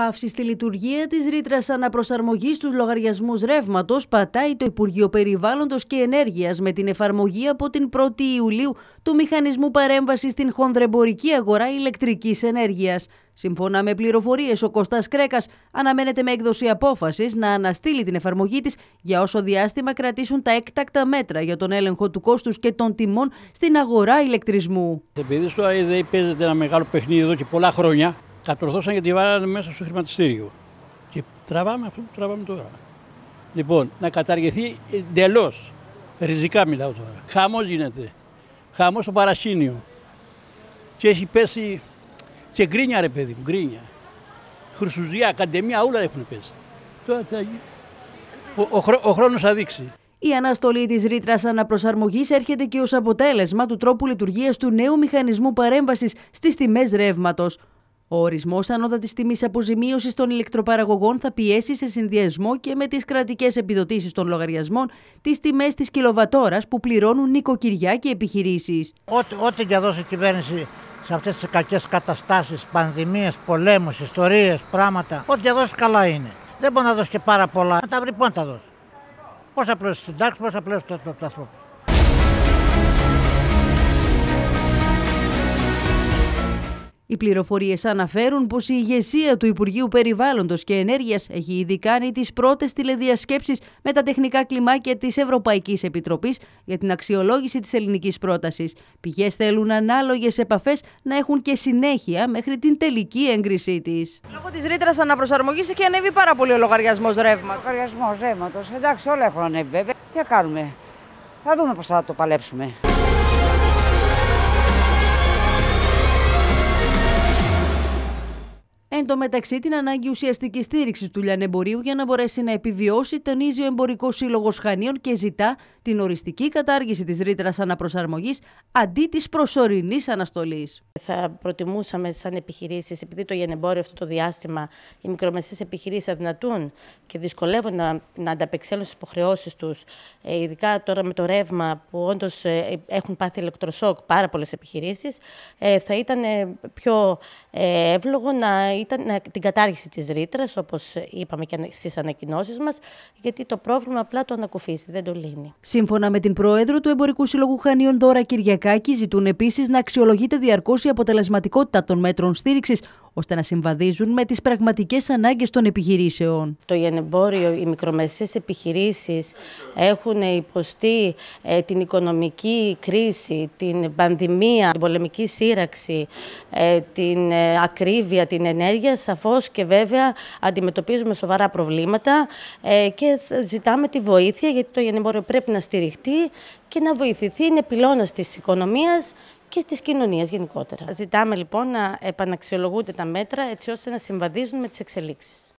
Παύση στη λειτουργία της ρήτρας αναπροσαρμογής στους λογαριασμούς ρεύματος πατάει το Υπουργείο Περιβάλλοντος και Ενέργειας με την εφαρμογή από την 1η Ιουλίου του Μηχανισμού Παρέμβασης στην Χονδρεμπορική Αγορά Ηλεκτρικής Ενέργειας. Σύμφωνα με πληροφορίες, ο Κωστά Κρέκας αναμένεται με έκδοση απόφασης να αναστείλει την εφαρμογή της για όσο διάστημα κρατήσουν τα έκτακτα μέτρα για τον έλεγχο του κόστους και των τιμών στην αγορά ηλεκτρισμού. Επειδή στο ΑΕΔΕ παίζεται ένα μεγάλο παιχνίδι εδώ και πολλά χρόνια, Κατορθώσαν γιατί βάλανε μέσα στο χρηματιστήριο. Και τραβάμε αυτό που τραβάμε τώρα. Λοιπόν, να καταργηθεί εντελώς. Ριζικά μιλάω τώρα. Χαμός γίνεται. Χαμός στο παρασύνιο. Και έχει πέσει. Και γκρίνια ρε παιδί μου, γκρίνια. Χρυσουζιά, καντεμία, όλα έχουν πέσει. Τώρα θα γίνει. Ο, ο, ο χρόνος θα δείξει. Η αναστολή της ρήτρας αναπροσαρμογής έρχεται και ως αποτέλεσμα του τρόπου λειτουργίας του νέου μηχανισμού παρέμβασης στις τιμές ρεύματος. Ο ορισμός ανώτατης τιμής αποζημίωσης των ηλεκτροπαραγωγών θα πιέσει σε συνδυασμό και με τις κρατικές επιδοτήσεις των λογαριασμών τις τιμές της κιλοβατόρας που πληρώνουν νοικοκυριά και επιχειρήσεις. Ό,τι και δώσει η κυβέρνηση σε αυτές τις κακές καταστάσεις, πανδημίες, πολέμους, ιστορίες, πράγματα, ό,τι και δώσει καλά είναι. Δεν μπορεί να δώσει και πάρα πολλά. Να τα βρει πού να τα δώσει. Πώς θα τη την τάξη, πώς θα το, το, το, το, Οι πληροφορίες αναφέρουν πως η ηγεσία του Υπουργείου Περιβάλλοντος και Ενέργειας έχει ήδη κάνει τις πρώτες τηλεδιασκέψεις με τα τεχνικά κλιμάκια της Ευρωπαϊκής Επιτροπής για την αξιολόγηση της ελληνικής πρότασης. Πηγές θέλουν ανάλογες επαφές να έχουν και συνέχεια μέχρι την τελική έγκρισή της. Λόγω της ρήτρας αναπροσαρμογής έχει ανέβει πάρα πολύ ο λογαριασμός ρεύματος. Λογαριασμός ρεύματος. Εντάξει, όλα έχουν ανέβει βέβαια. Τι κάνουμε. Θα δούμε πώς θα το παλέψουμε. Εν τω μεταξύ, την ανάγκη ουσιαστικής στήριξης του λιανεμπορίου για να μπορέσει να επιβιώσει, τονίζει ο Εμπορικός Σύλλογος Χανίων και ζητά την οριστική κατάργηση της ρήτρας αναπροσαρμογής αντί της προσωρινής αναστολής. Θα προτιμούσαμε, σαν επιχειρήσεις, επειδή το λιανεμπόριο αυτό το διάστημα οι μικρομεσαίες επιχειρήσεις αδυνατούν και δυσκολεύουν να, να ανταπεξέλθουν στις υποχρεώσεις τους, ε, ειδικά τώρα με το ρεύμα που όντως ε, έχουν πάθει ηλεκτροσόκ πάρα πολλές επιχειρήσεις, ε, θα ήταν πιο εύλογο να ήταν ε, την κατάργηση της ρήτρας, όπως είπαμε και στις ανακοινώσεις μας, γιατί το πρόβλημα απλά το ανακουφίζει, δεν το λύνει. Σύμφωνα με την Πρόεδρο του Εμπορικού Συλλογού Χανίων Δώρα Κυριακάκη, ζητούν επίσης να αξιολογείται διαρκώς η αποτελεσματικότητα των μέτρων στήριξης, ώστε να συμβαδίζουν με τις πραγματικές ανάγκες των επιχειρήσεων. Το γενεμπόριο, οι μικρομεσαίες επιχειρήσεις έχουν υποστεί ε, την οικονομική κρίση, την πανδημία, την πολεμική σύραξη, ε, την ε, ακρίβεια, την ενέργεια. Σαφώς και βέβαια αντιμετωπίζουμε σοβαρά προβλήματα και ζητάμε τη βοήθεια γιατί το γενεμπόριο πρέπει να στηριχτεί και να βοηθηθεί, είναι πυλώνας της οικονομίας και της κοινωνίας γενικότερα. Ζητάμε λοιπόν να επαναξιολογούνται τα μέτρα έτσι ώστε να συμβαδίζουν με τις εξελίξεις.